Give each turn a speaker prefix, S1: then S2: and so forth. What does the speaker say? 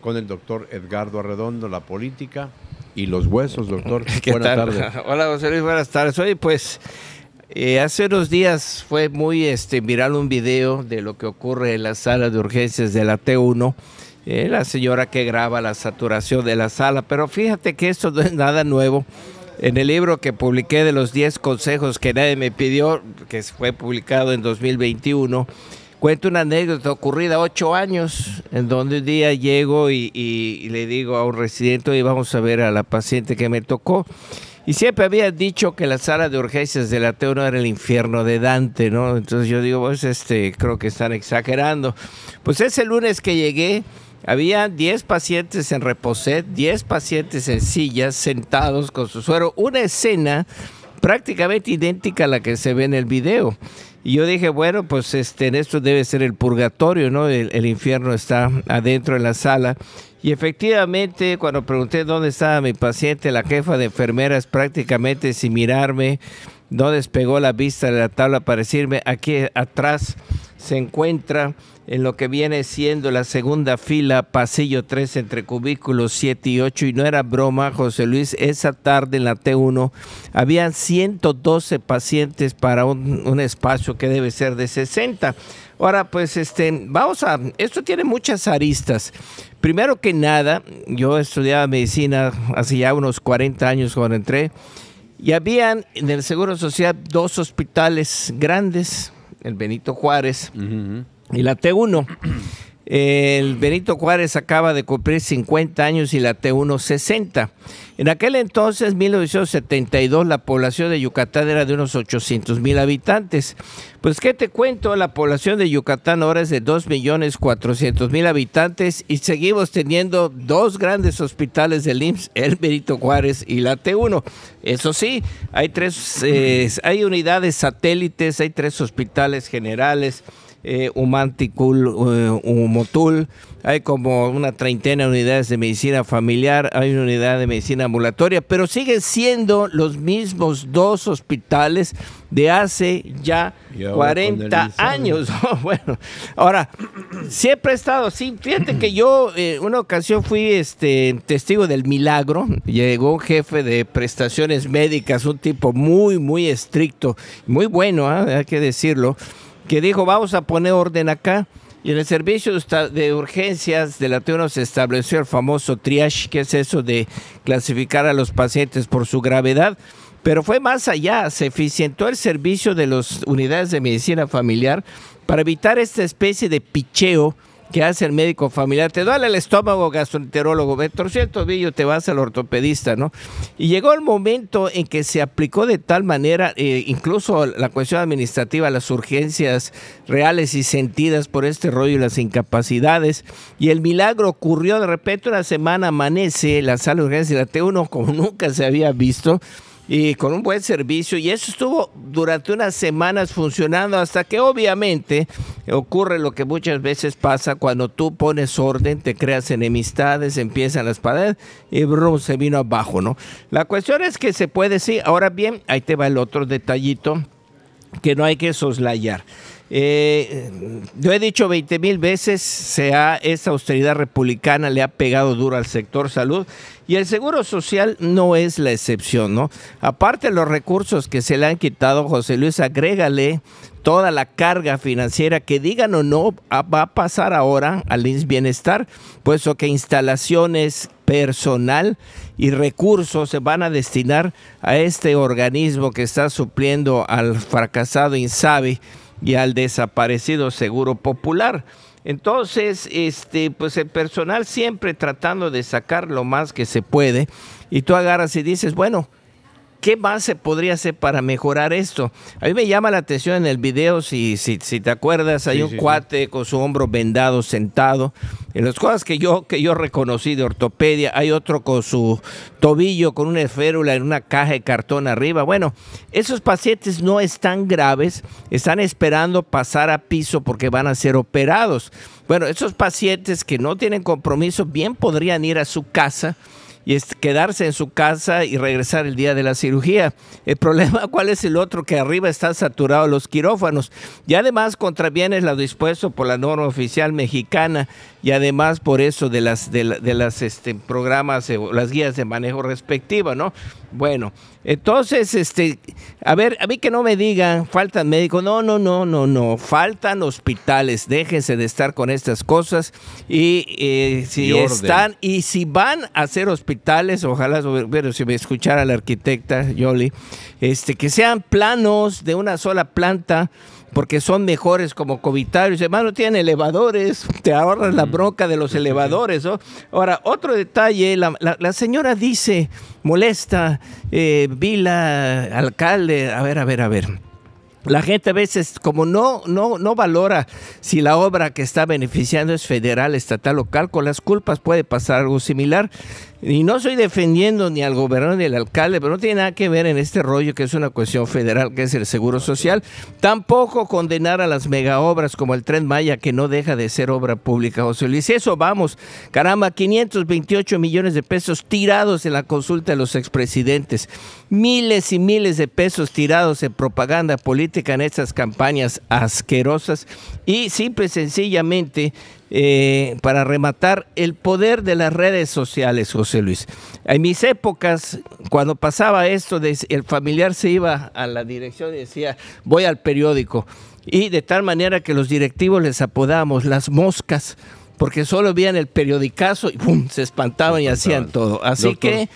S1: con el doctor Edgardo Arredondo, la política y los huesos, doctor. buenas tardes. Hola, José Luis, buenas tardes. Oye, pues eh, hace unos días fue muy este, viral un video de lo que ocurre en la sala de urgencias de la T1. Eh, la señora que graba la saturación de la sala, pero fíjate que esto no es nada nuevo. En el libro que publiqué de los 10 consejos que nadie me pidió, que fue publicado en 2021, Cuento una anécdota ocurrida ocho años, en donde un día llego y, le digo a un residente, y vamos a ver a la paciente que me tocó. Y siempre había dicho que la sala de urgencias del la no era el infierno de Dante, ¿no? Entonces yo digo, pues este, creo que están exagerando. Pues ese lunes que llegué, había 10 pacientes en reposet, 10 pacientes en sillas, sentados con su suero. Una escena prácticamente idéntica a la que se ve en el video. Y yo dije, bueno, pues este, esto debe ser el purgatorio, ¿no? El, el, infierno está adentro en la sala. Y efectivamente, cuando pregunté dónde estaba mi paciente, la jefa de enfermeras prácticamente sin mirarme, no despegó la vista de la tabla para decirme, aquí atrás se encuentra en lo que viene siendo la segunda fila, pasillo 3 entre cubículos 7 y 8. Y no era broma, José Luis, esa tarde en la T1 habían 112 pacientes para un, espacio que debe ser de 60. Ahora, pues, este, vamos a, esto tiene muchas aristas. Primero que nada, yo estudiaba medicina hace ya unos 40 años cuando entré, y habían en el Seguro Social dos hospitales grandes, el Benito Juárez, y la T1. El Benito Juárez acaba de cumplir 50 años y la T1 60. En aquel entonces, 1972, la población de Yucatán era de unos 800 mil habitantes. Pues, ¿qué te cuento? La población de Yucatán ahora es de 2.400.000 millones mil habitantes y seguimos teniendo dos grandes hospitales del IMSS, el Benito Juárez y la T1. Eso sí, hay, tres, eh, hay unidades satélites, hay tres hospitales generales eh, Humanticul, Humotul. Eh, hay como una treintena de unidades de medicina familiar, hay una unidad de medicina ambulatoria, pero siguen siendo los mismos dos hospitales de hace ya 40 años. Oh, bueno, ahora, siempre he estado así. Fíjate que yo en eh, una ocasión fui este, testigo del milagro. Llegó un jefe de prestaciones médicas, un tipo muy, muy estricto, muy bueno, ¿ah? hay que decirlo que dijo, vamos a poner orden acá. Y en el servicio de urgencias de la T1 se estableció el famoso triage, que es eso de clasificar a los pacientes por su gravedad. Pero fue más allá, se eficientó el servicio de las unidades de medicina familiar para evitar esta especie de picheo que hace el médico familiar. Te duele el estómago, gastroenterólogo, me Siento el te vas al ortopedista, ¿no? Y llegó el momento en que se aplicó de tal manera, eh, incluso la cuestión administrativa, las urgencias reales y sentidas por este rollo y las incapacidades. Y el milagro ocurrió de repente una semana amanece la sala de urgencias de la T1 como nunca se había visto y con un buen servicio. Y eso estuvo durante unas semanas funcionando hasta que obviamente ocurre lo que muchas veces pasa cuando tú pones orden, te creas enemistades, empiezan las paredes y brum, se vino abajo, ¿no? La cuestión es que se puede, sí. Ahora bien, ahí te va el otro detallito que no hay que soslayar. Eh, yo he dicho 20 mil veces, sea esa austeridad republicana le ha pegado duro al sector salud y el seguro social no es la excepción, ¿no? Aparte de los recursos que se le han quitado, José Luis, agrégale toda la carga financiera que digan o no va a pasar ahora al INS Bienestar, puesto que instalaciones, personal y recursos se van a destinar a este organismo que está supliendo al fracasado INSABI y al desaparecido Seguro Popular. Entonces, este, pues el personal siempre tratando de sacar lo más que se puede y tú agarras y dices, bueno, ¿Qué más se podría hacer para mejorar esto? A mí me llama la atención en el video, si, si, te acuerdas, hay un cuate con su hombro vendado, sentado. En las cosas que yo, que yo reconocí de ortopedia, hay otro con su tobillo, con una esférula en una caja de cartón arriba. Bueno, esos pacientes no están graves, están esperando pasar a piso porque van a ser operados. Bueno, esos pacientes que no tienen compromiso bien podrían ir a su casa y es quedarse en su casa y regresar el día de la cirugía. El problema, ¿cuál es el otro? Que arriba están saturados los quirófanos. Y además contravienes lo dispuesto por la norma oficial mexicana y además por eso de las, de, las este, programas eh, las guías de manejo respectivas, ¿no? Bueno, entonces, este, a ver, a mí que no me digan, faltan médicos, no, no, no, no, no, faltan hospitales, déjense de estar con estas cosas y eh, si están y si van a hacer hospitales, ojalá, bueno, si me escuchara la arquitecta Yoli, este, que sean planos de una sola planta porque son mejores como covitarios. Hermano, tienen elevadores, te ahorras la bronca de los elevadores. ¿no? Ahora, otro detalle, la, señora dice, molesta, eh, Vila, alcalde, a ver, a ver, a ver la gente a veces, como no, no, no valora si la obra que está beneficiando es federal, estatal, local, con las culpas puede pasar algo similar. Y no estoy defendiendo ni al gobernador ni al alcalde, pero no tiene nada que ver en este rollo que es una cuestión federal, que es el Seguro Social. Tampoco condenar a las mega obras como el Tren Maya, que no deja de ser obra pública, o José Luis. Eso vamos, caramba, 528 millones de pesos tirados en la consulta de los expresidentes. Miles y miles de pesos tirados en propaganda política en estas campañas asquerosas y simple y sencillamente eh, para rematar el poder de las redes sociales, José Luis. En mis épocas, cuando pasaba esto, el familiar se iba a la dirección y decía, voy al periódico. Y de tal manera que los directivos les apodábamos las moscas, porque solo veían el periodicazo y se espantaban, y hacían todo. Así que